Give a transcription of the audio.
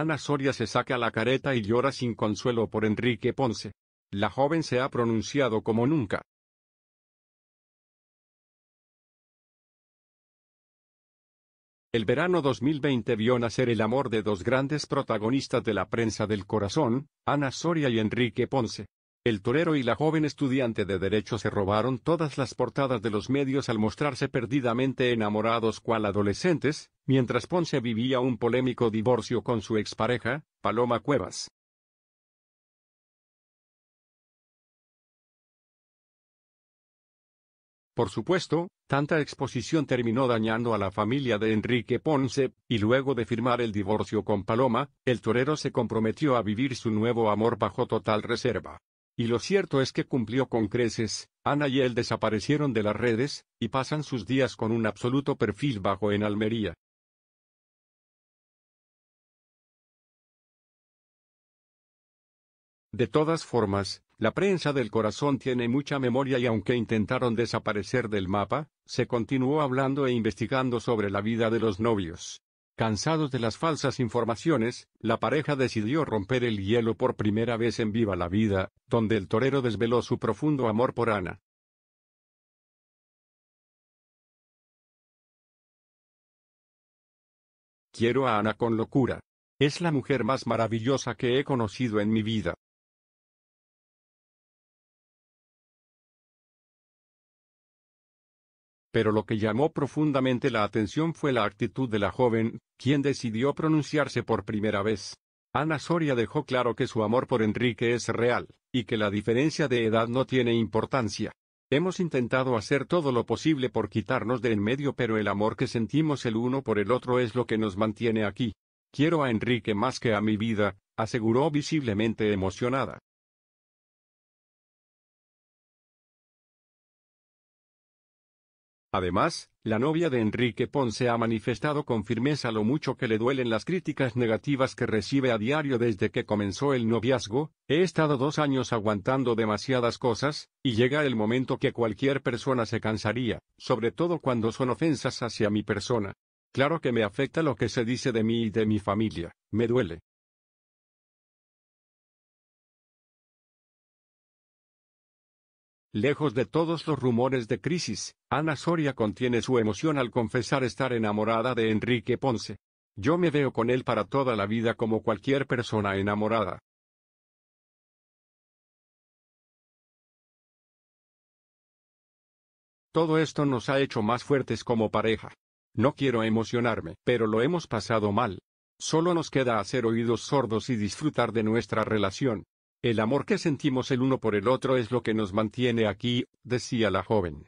Ana Soria se saca la careta y llora sin consuelo por Enrique Ponce. La joven se ha pronunciado como nunca. El verano 2020 vio nacer el amor de dos grandes protagonistas de la prensa del corazón, Ana Soria y Enrique Ponce. El torero y la joven estudiante de Derecho se robaron todas las portadas de los medios al mostrarse perdidamente enamorados cual adolescentes, mientras Ponce vivía un polémico divorcio con su expareja, Paloma Cuevas. Por supuesto, tanta exposición terminó dañando a la familia de Enrique Ponce, y luego de firmar el divorcio con Paloma, el torero se comprometió a vivir su nuevo amor bajo total reserva. Y lo cierto es que cumplió con creces, Ana y él desaparecieron de las redes, y pasan sus días con un absoluto perfil bajo en Almería. De todas formas, la prensa del corazón tiene mucha memoria y aunque intentaron desaparecer del mapa, se continuó hablando e investigando sobre la vida de los novios. Cansados de las falsas informaciones, la pareja decidió romper el hielo por primera vez en Viva la Vida, donde el torero desveló su profundo amor por Ana. Quiero a Ana con locura. Es la mujer más maravillosa que he conocido en mi vida. Pero lo que llamó profundamente la atención fue la actitud de la joven, quien decidió pronunciarse por primera vez. Ana Soria dejó claro que su amor por Enrique es real, y que la diferencia de edad no tiene importancia. Hemos intentado hacer todo lo posible por quitarnos de en medio, pero el amor que sentimos el uno por el otro es lo que nos mantiene aquí. Quiero a Enrique más que a mi vida, aseguró visiblemente emocionada. Además, la novia de Enrique Ponce ha manifestado con firmeza lo mucho que le duelen las críticas negativas que recibe a diario desde que comenzó el noviazgo, he estado dos años aguantando demasiadas cosas, y llega el momento que cualquier persona se cansaría, sobre todo cuando son ofensas hacia mi persona. Claro que me afecta lo que se dice de mí y de mi familia, me duele, Lejos de todos los rumores de crisis, Ana Soria contiene su emoción al confesar estar enamorada de Enrique Ponce. Yo me veo con él para toda la vida como cualquier persona enamorada. Todo esto nos ha hecho más fuertes como pareja. No quiero emocionarme, pero lo hemos pasado mal. Solo nos queda hacer oídos sordos y disfrutar de nuestra relación. El amor que sentimos el uno por el otro es lo que nos mantiene aquí, decía la joven.